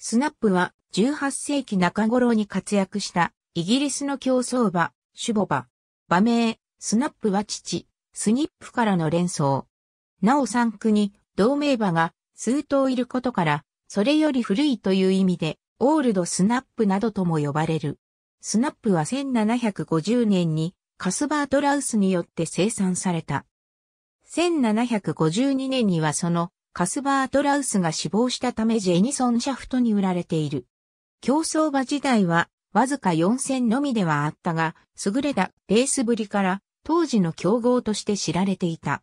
スナップは18世紀中頃に活躍したイギリスの競争馬、シュボ馬。馬名、スナップは父、スニップからの連想。なお産区に同名馬が数頭いることから、それより古いという意味で、オールドスナップなどとも呼ばれる。スナップは1750年にカスバートラウスによって生産された。1752年にはそのカスバートラウスが死亡したためジェニソンシャフトに売られている。競走馬時代はわずか4戦のみではあったが、優れたレースぶりから当時の競合として知られていた。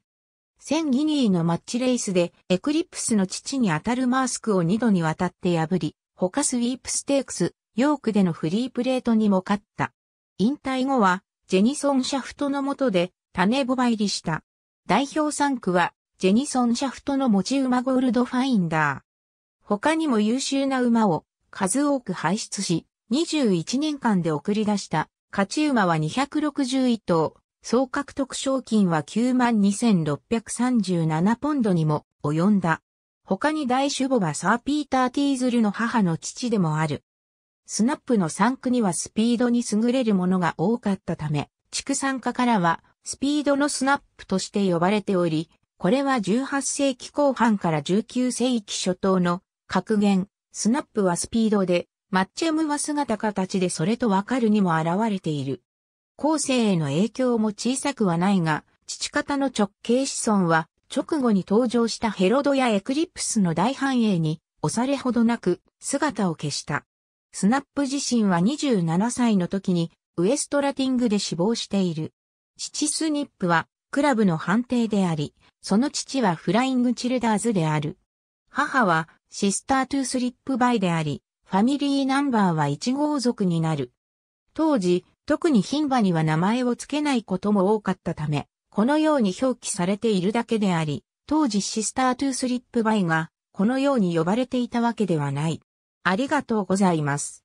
1000ギニーのマッチレースでエクリプスの父にあたるマースクを2度にわたって破り、他スウィープステークス、ヨークでのフリープレートにも勝った。引退後はジェニソン・シャフトの下で種ボバ入りした。代表3区はジェニソン・シャフトの持ち馬ゴールドファインダー。他にも優秀な馬を数多く輩出し、21年間で送り出した勝ち馬は261頭、総獲得賞金は92,637ポンドにも及んだ。他に大主母はサー・ピーター・ティーズルの母の父でもある。スナップの産区にはスピードに優れるものが多かったため、畜産家からはスピードのスナップとして呼ばれており、これは18世紀後半から19世紀初頭の格言、スナップはスピードで、マッチェムは姿形でそれとわかるにも現れている。後世への影響も小さくはないが、父方の直系子孫は、直後に登場したヘロドやエクリプスの大繁栄に、押されほどなく、姿を消した。スナップ自身は27歳の時に、ウエストラティングで死亡している。父スニップは、クラブの判定であり、その父はフライングチルダーズである。母はシスタートゥースリップバイであり、ファミリーナンバーは1号族になる。当時、特に牝馬には名前を付けないことも多かったため、このように表記されているだけであり、当時シスタートゥースリップバイがこのように呼ばれていたわけではない。ありがとうございます。